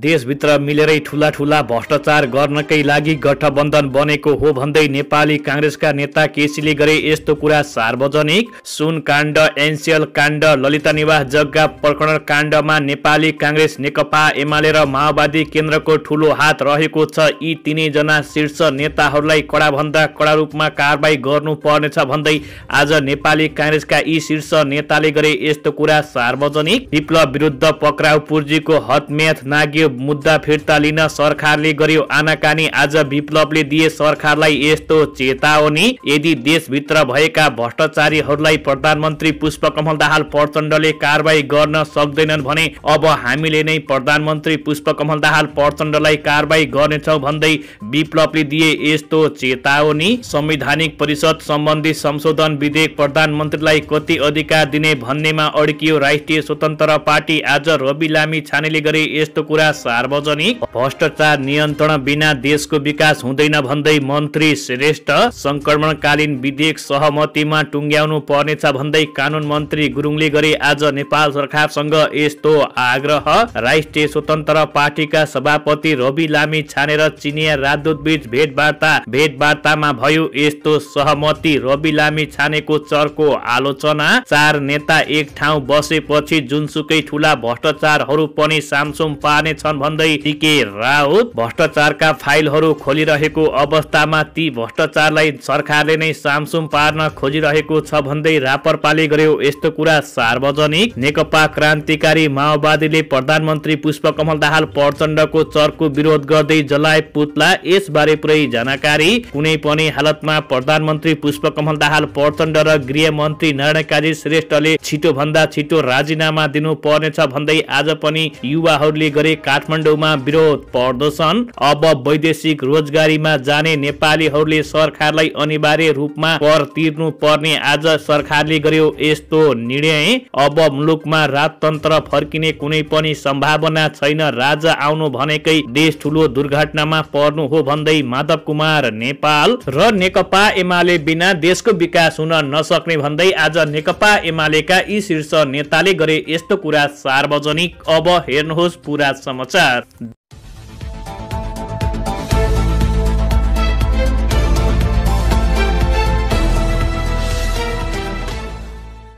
देशभित्र मिलेरै ठुला ठुला भ्रष्टाचार गर्नकै लागि गठबन्धन बनेको हो भन्दै नेपाली काङ्ग्रेसका नेता केसीले गरे यस्तो कुरा सार्वजनिक सुन काण्ड एनसिएल काण्ड ललिता निवास जग्गा प्रकरण काण्डमा नेपाली काङ्ग्रेस नेकपा एमाले र माओवादी केन्द्रको ठुलो हात रहेको छ यी तिनैजना शीर्ष नेताहरूलाई कडाभन्दा कडा रूपमा कारवाही गर्नुपर्नेछ भन्दै आज नेपाली काङ्ग्रेसका यी शीर्ष नेताले गरे यस्तो कुरा सार्वजनिक विप्लव विरुद्ध पक्राउ पूर्जीको हतमेथ नाग्यो मुद्दा फिर्ता लिन सरकारले गर्यो आनाकानी आज विप्लवले दिए सरकारलाई यस्तो चेतावनी यदि देशभित्र भएका भ्रष्टाचारीहरूलाई प्रधानमन्त्री पुष्पकमल दाहाल प्रचण्डले कारवाही गर्न सक्दैनन् भने अब हामीले नै प्रधानमन्त्री पुष्पकमल दाहाल प्रचण्डलाई कारवाही गर्नेछौँ भन्दै विप्लवले दिए यस्तो चेतावनी संवैधानिक परिषद सम्बन्धी संशोधन विधेयक प्रधानमन्त्रीलाई कति अधिकार दिने भन्नेमा अड्कियो राष्ट्रिय स्वतन्त्र पार्टी आज रवि लामी छानेले गरे यस्तो कुरा सार्वजनिक भ्रष्टाचार नियन्त्रण बिना देशको विकास हुँदैन भन्दै मन्त्री श्रेष्ठ संक्रमणकालीन विधेयक सहमतिमा टुङ्ग्याउनु पर्नेछ भन्दै कानुन मन्त्री गुरुङले गरे आज नेपाल सरकारसँग यस्तो आग्रह राष्ट्रिय स्वतन्त्र पार्टीका सभापति रवि लामी छानेर चिनिया राजदूत बीच भेटवार्ता भेटवार्तामा भयो यस्तो सहमति रवि लामी छानेको चरको आलोचना चार नेता एक ठाउँ बसेपछि जुनसुकै ठुला भ्रष्टाचारहरू पनि सामसुम पार्नेछ छन् भन्दै के राउत भ्रष्टाचारका फाइलहरू खोलिरहेको अवस्थामा ती भ्रष्टाचारलाई सरकारले नै सामसुम पार्न खोजिरहेको छ भन्दै रापरपाले गर्यो यस्तो कुरा सार्वजनिक नेकपा क्रान्तिकारी माओवादीले प्रधानमन्त्री पुष्पकमल दाहाल प्रचण्डको चरको विरोध गर्दै जलाए पुतला यसबारे पुरै जानकारी कुनै पनि हालतमा प्रधानमन्त्री पुष्पकमल दाहाल प्रचण्ड र गृहमन्त्री नारायण काजी श्रेष्ठले भन्दा छिटो राजीनामा दिनु पर्नेछ भन्दै आज पनि युवाहरूले गरे काठमाडौँमा विरोध पर्दछन् अब वैदेशिक रोजगारीमा जाने नेपालीहरूले सरकारलाई अनिवार्य रूपमा कर तिर्नु पर्ने आज सरकारले गर्यो यस्तो निर्णय अब मुलुकमा राजतन्त्र फर्किने कुनै पनि सम्भावना छैन राजा आउनु भनेकै देश ठुलो दुर्घटनामा पर्नु हो भन्दै माधव कुमार नेपाल र नेकपा एमाले बिना देशको विकास हुन नसक्ने भन्दै आज नेकपा एमालेका यी शीर्ष नेताले गरे यस्तो कुरा सार्वजनिक अब हेर्नुहोस् पुरा समाचार certo.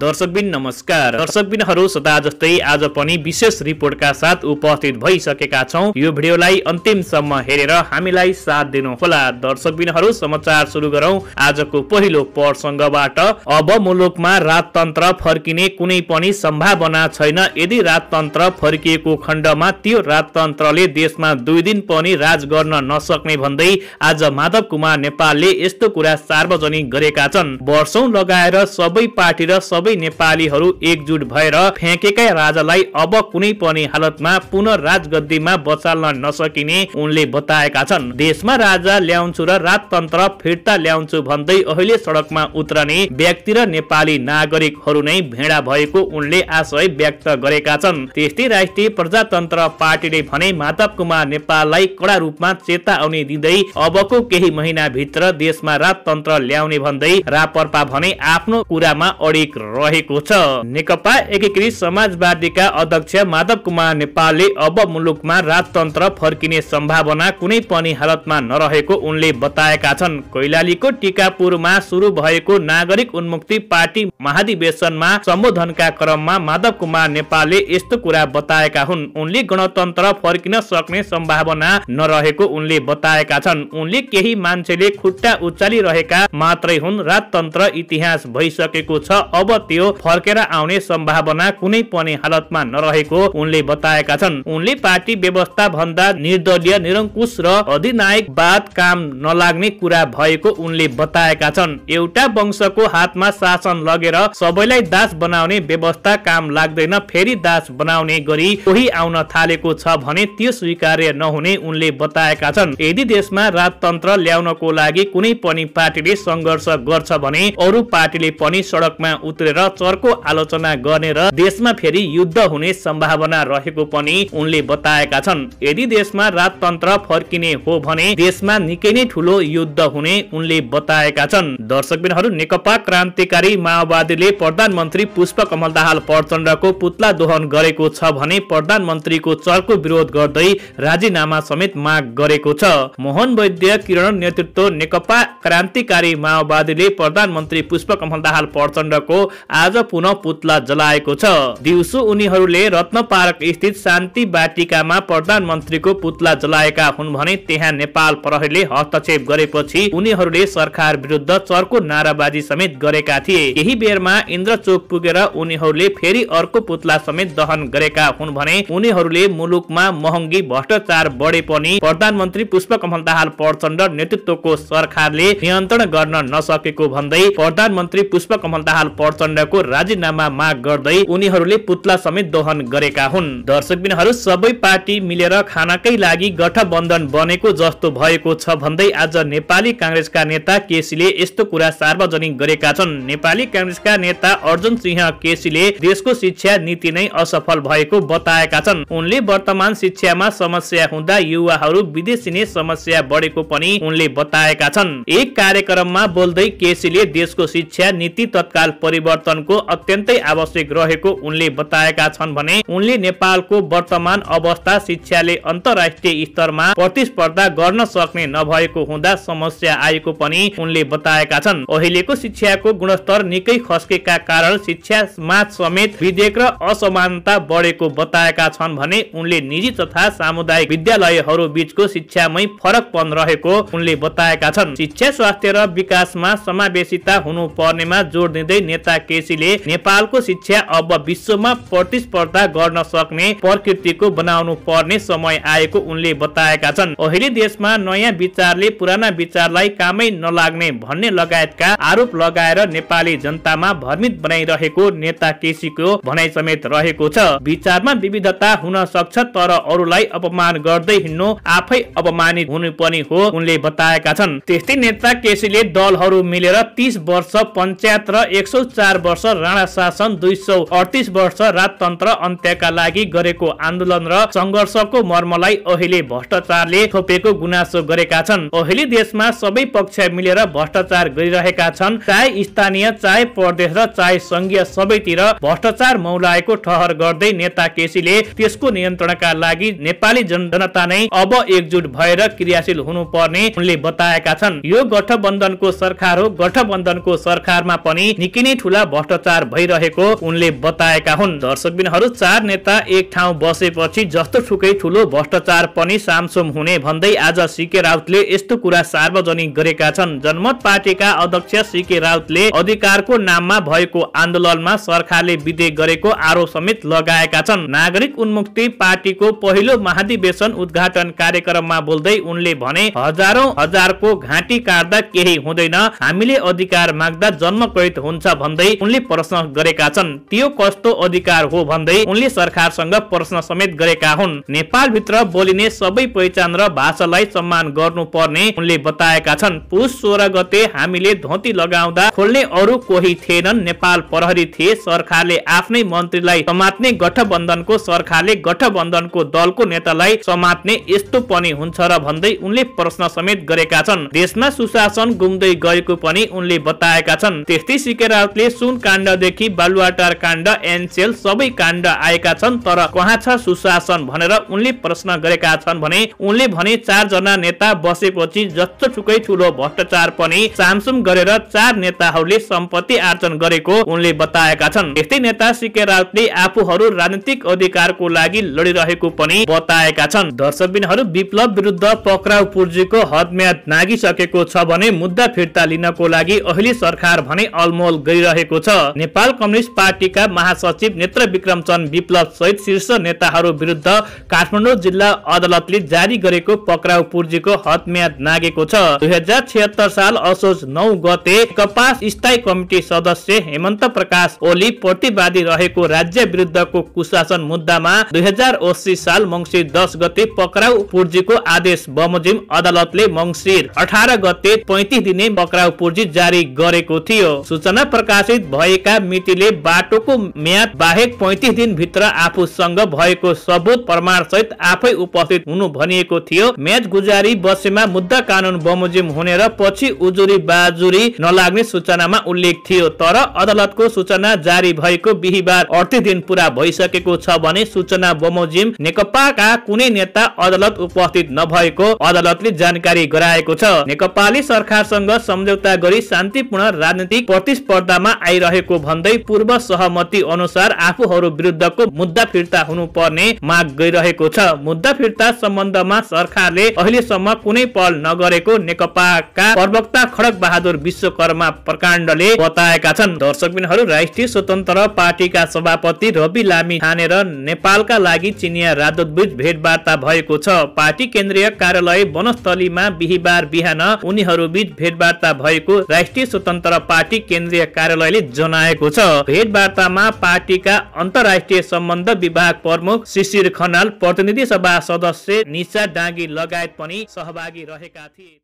दर्शकबिन नमस्कार दर्शकबिनहरू सदा जस्तै आज पनि विशेष रिपोर्टका साथ उपस्थित भइसकेका छौँ यो भिडियोलाई अन्तिमसम्म हेरेर हामीलाई साथ दिनुहोला दर्शकबिनहरू समाचार सुरु गरौँ आजको पहिलो प्रसङ्गबाट अब मुलुकमा राजतन्त्र फर्किने कुनै पनि सम्भावना छैन यदि राजतन्त्र फर्किएको खण्डमा त्यो राजतन्त्रले देशमा दुई दिन पनि राज गर्न नसक्ने भन्दै आज माधव कुमार नेपालले यस्तो कुरा सार्वजनिक गरेका छन् वर्षौं लगाएर सबै पार्टी र सबै नेपालीहरू एकजुट भएर फ्याँकेकै राजालाई अब कुनै पनि हालतमा पुनः राजगद्दीमा बचाल्न नसकिने उनले बताएका छन् देशमा राजा ल्याउँछु र राजतन्त्र फिर्ता ल्याउँछु भन्दै अहिले सडकमा उत्रने व्यक्ति र नेपाली नागरिकहरू नै भेडा भएको उनले आशय व्यक्त गरेका छन् त्यस्तै राष्ट्रिय प्रजातन्त्र पार्टीले भने माधव कुमार नेपाललाई कडा रूपमा चेतावनी दिँदै अबको केही महिनाभित्र देशमा राजतन्त्र ल्याउने भन्दै रापरपा भने आफ्नो कुरामा अडिक रहेको छ नेकपा एकीकृत समाजवादीका अध्यक्ष माधव कुमार नेपालले अब मुलुकमा राजतन्त्र फर्किने सम्भावना कुनै पनि हालतमा नरहेको उनले बताएका छन् कैलालीको टिकापुरमा सुरु भएको नागरिक उन्मुक्ति पार्टी महाधिवेशनमा सम्बोधनका क्रममा माधव कुमार नेपालले यस्तो कुरा बताएका हुन् उनले गणतन्त्र फर्किन सक्ने सम्भावना नरहेको उनले बताएका छन् उनले केही मान्छेले खुट्टा उचालिरहेका मात्रै हुन् राजतन्त्र इतिहास भइसकेको छ अब त्यो फर्केर आउने सम्भावना कुनै पनि हालतमा नरहेको उनले बताएका छन् उनले पार्टी व्यवस्था भन्दा निर्दलीय निरङ्कुश र अधिनायक बाद काम नलाग्ने कुरा भएको उनले बताएका छन् एउटा वंशको हातमा शासन लगेर सबैलाई दास बनाउने व्यवस्था काम लाग्दैन फेरि दास बनाउने गरी कोही आउन थालेको छ भने त्यो स्वीकार्य नहुने उनले बताएका छन् यदि देशमा राजतन्त्र ल्याउनको लागि कुनै पनि पार्टीले सङ्घर्ष गर्छ भने अरू पार्टीले पनि सडकमा उत्रेर गरेर चर्को आलोचना गर्ने र देशमा फेरि युद्ध हुने सम्भावना रहेको पनि उनले बताएका छन् यदि देशमा राजतन्त्र फर्किने हो भने देशमा निकै नै ठुलो युद्ध हुने उनले बताएका छन् दर्शकबिनहरू नेकपा क्रान्तिकारी माओवादीले प्रधानमन्त्री पुष्प कमल दाहाल प्रचण्डको पुतला दोहन गरेको छ भने प्रधानमन्त्रीको चर्को विरोध गर्दै राजीनामा समेत माग गरेको छ मोहन वैद्य किरण नेतृत्व नेकपा क्रान्तिकारी माओवादीले प्रधानमन्त्री पुष्प कमल दाहाल प्रचण्डको आज पुनः पुतला जलाएको छ दिउँसो उनीहरूले रत्न पार्क स्थित शान्ति बाटिकामा प्रधानमन्त्रीको पुतला जलाएका हुन् भने त्यहाँ नेपाल प्रहरीले हस्तक्षेप गरेपछि उनीहरूले सरकार विरुद्ध चर्को नाराबाजी समेत गरेका थिए केही बेरमा इन्द्र चोक पुगेर उनीहरूले फेरि अर्को पुतला समेत दहन गरेका हुन् भने उनीहरूले मुलुकमा महँगी भ्रष्टाचार बढे पनि प्रधानमन्त्री पुष्पकमल दाहाल प्रचण्ड नेतृत्वको सरकारले नियन्त्रण गर्न नसकेको भन्दै प्रधानमन्त्री पुष्पकमल दाहाल प्रचण्ड काण्डको राजीनामा माग गर्दै उनीहरूले पुतला समेत दोहन गरेका हुन् दर्शकबिनहरू सबै पार्टी मिलेर खानाकै लागि गठबन्धन बनेको जस्तो भएको छ भन्दै आज नेपाली काङ्ग्रेसका नेता केसीले यस्तो कुरा सार्वजनिक गरेका छन् नेपाली काङ्ग्रेसका नेता अर्जुन सिंह केसीले देशको शिक्षा नीति नै असफल भएको बताएका छन् उनले वर्तमान शिक्षामा समस्या हुँदा युवाहरू विदेशी नै समस्या बढेको पनि उनले बताएका छन् एक कार्यक्रममा बोल्दै केसीले देशको शिक्षा नीति तत्काल परिवर्तन परिवर्तनको अत्यन्तै आवश्यक रहेको उनले बताएका छन् भने उनले नेपालको वर्तमान अवस्था शिक्षाले अन्तर्राष्ट्रिय स्तरमा प्रतिस्पर्धा गर्न सक्ने नभएको हुँदा समस्या आएको पनि उनले बताएका छन् अहिलेको शिक्षाको गुणस्तर निकै खस्केका कारण शिक्षामा समेत विधेयक र असमानता बढेको बताएका छन् भने उनले निजी तथा सामुदायिक विद्यालयहरू बीचको शिक्षामै फरकपन रहेको उनले बताएका छन् शिक्षा स्वास्थ्य र विकासमा समावेशिता हुनु पर्नेमा जोड दिँदै नेता के केसीले नेपालको शिक्षा अब विश्वमा प्रतिस्पर्धा गर्न सक्ने प्रकृतिको बनाउनु पर्ने समय आएको उनले बताएका छन् अहिले देशमा नयाँ विचारले पुराना विचारलाई कामै नलाग्ने भन्ने लगायतका आरोप लगाएर नेपाली जनतामा भ्रमित बनाइरहेको नेता केसीको भनाइ समेत रहेको छ विचारमा विविधता हुन सक्छ तर अरूलाई अपमान गर्दै हिँड्नु आफै अपमानित हुनु पनि हो उनले बताएका छन् त्यस्तै नेता केसीले दलहरू मिलेर तीस वर्ष पञ्चायत र एक सौ चार वर्ष राणा शासन दुई सौ अडतिस वर्ष राजतन्त्र अन्त्यका लागि गरेको आन्दोलन र सङ्घर्षको मर्मलाई अहिले भ्रष्टाचारले थोपेको गुनासो गरेका छन् अहिले देशमा सबै पक्ष मिलेर भ्रष्टाचार गरिरहेका छन् चाहे स्थानीय चाहे प्रदेश र चाहे संघीय सबैतिर भ्रष्टाचार मौलाएको ठहर गर्दै नेता केसीले त्यसको नियन्त्रणका लागि नेपाली जनता नै अब एकजुट भएर क्रियाशील हुनुपर्ने उनले बताएका छन् यो गठबन्धनको सरकार हो गठबन्धनको सरकारमा पनि निकै नै ठुला भ्रष्टाचार भइरहेको उनले बताएका हुन् दर्शकबिनहरू चार नेता एक ठाउँ बसेपछि जस्तो सुकै ठुलो भ्रष्टाचार पनि सामसुम हुने भन्दै आज सिके राउतले यस्तो कुरा सार्वजनिक गरेका छन् जनमत पार्टीका अध्यक्ष सिके राउतले अधिकारको नाममा भएको आन्दोलनमा सरकारले विधेयक गरेको आरोप समेत लगाएका छन् नागरिक उन्मुक्ति पार्टीको पहिलो महाधिवेशन उद्घाटन कार्यक्रममा बोल्दै उनले भने हजारौं हजारको घाँटी काट्दा केही हुँदैन हामीले अधिकार माग्दा जन्म कैद हुन्छ भन्दै उनले प्रश्न गरेका छन् त्यो कस्तो अधिकार हो भन्दै उनले सरकारसँग प्रश्न समेत गरेका हुन् नेपालभित्र बोलिने सबै पहिचान र भाषालाई सम्मान गर्नुपर्ने उनले बताएका छन् पुष सोह्र गते हामीले धोती लगाउँदा खोल्ने अरू कोही थिएनन् नेपाल प्रहरी थिए सरकारले आफ्नै मन्त्रीलाई समात्ने गठबन्धनको सरकारले गठबन्धनको दलको नेतालाई समात्ने यस्तो पनि हुन्छ र भन्दै उनले प्रश्न समेत गरेका छन् देशमा सुशासन गुम्दै गएको पनि उनले बताएका छन् त्यस्तै सिके सिकेरावतले सुन काण्डदेखि बालुवाटार काण्ड एनसेल सबै काण्ड आएका छन् तर कहाँ छ सुशासन भनेर उनले प्रश्न गरेका छन् भने उनले भने चारजना नेता बसेपछि जस्तोसुकै ठुलो भ्रष्टाचार पनि सामसुम गरेर चार नेताहरूले सम्पत्ति आर्जन गरेको उनले बताएका छन् यस्तै नेता सिके राउतले आफूहरू राजनीतिक अधिकारको लागि लडिरहेको पनि बताएका छन् दर्शकबिनहरू विप्लव विरुद्ध पक्राउ पुर्जीको हदम्याद नागिसकेको छ भने मुद्दा फिर्ता लिनको लागि अहिले सरकार भने अलमोल गरिरहेको भएको छ नेपाल कम्युनिस्ट पार्टीका महासचिव नेत्र विक्रम चन्द विप्लव सहित शीर्ष नेताहरू विरुद्ध काठमाडौँ जिल्ला अदालतले जारी गरेको पक्राउ पुर्जीको हतम्याद नागेको छ दुई हजार छिहत्तर साल असोज नौ गते कपास स्थायी कमिटी सदस्य हेमन्त प्रकाश ओली प्रतिवादी रहेको राज्य विरुद्धको कुशासन मुद्दामा दुई हजार असी साल मङ्सिर दस गते पक्राउ पुर्जीको आदेश बमोजिम अदालतले मङ्सिर अठार गते पैतिस दिने पक्राउ पुर्जी जारी गरेको थियो सूचना प्रकाशित भएका मितिले बाटोको म्याद बाहेक पैतिस दिनभित्र आफूसँग भएको सबुत सहित आफै उपस्थित हुनु भनिएको थियो म्याच गुजारी बसेमा मुद्दा कानुन बमोजिम हुने र पछि उजुरी बाजुरी नलाग्ने सूचनामा उल्लेख थियो तर अदालतको सूचना जारी भएको बिहिबार अडतिस दिन पुरा भइसकेको छ भने सूचना बमोजिम नेकपाका कुनै नेता अदालत उपस्थित नभएको अदालतले जानकारी गराएको छ नेकपाले सरकारसँग सम्झौता गरी शान्तिपूर्ण राजनीतिक प्रतिस्पर्धामा आइ आइरहेको भन्दै पूर्व सहमति अनुसार आफूहरू विरुद्धको मुद्दा फिर्ता हुनुपर्ने माग गरिरहेको छ मुद्दा फिर्ता सम्बन्धमा सरकारले अहिलेसम्म कुनै पहल नगरेको नेकपाका प्रवक्ता खडक बहादुर विश्वकर्मा प्रकाण्डले बताएका छन् दर्शकबिनहरू राष्ट्रिय स्वतन्त्र पार्टीका सभापति रवि लामी छानेर नेपालका लागि चिनिया राजदूतबीच भेटवार्ता भएको छ पार्टी केन्द्रीय कार्यालय वनस्थलीमा बिहिबार बिहान उनीहरू बीच भेटवार्ता भएको राष्ट्रिय स्वतन्त्र पार्टी केन्द्रीय कार्यालयले जनाएको छ भेटवार्तामा पार्टीका अन्तर्राष्ट्रिय सम्बन्ध विभाग प्रमुख शिशिर खनाल प्रतिनिधि सभा सदस्य निशा डाँगी लगायत पनि सहभागी रहेका थिए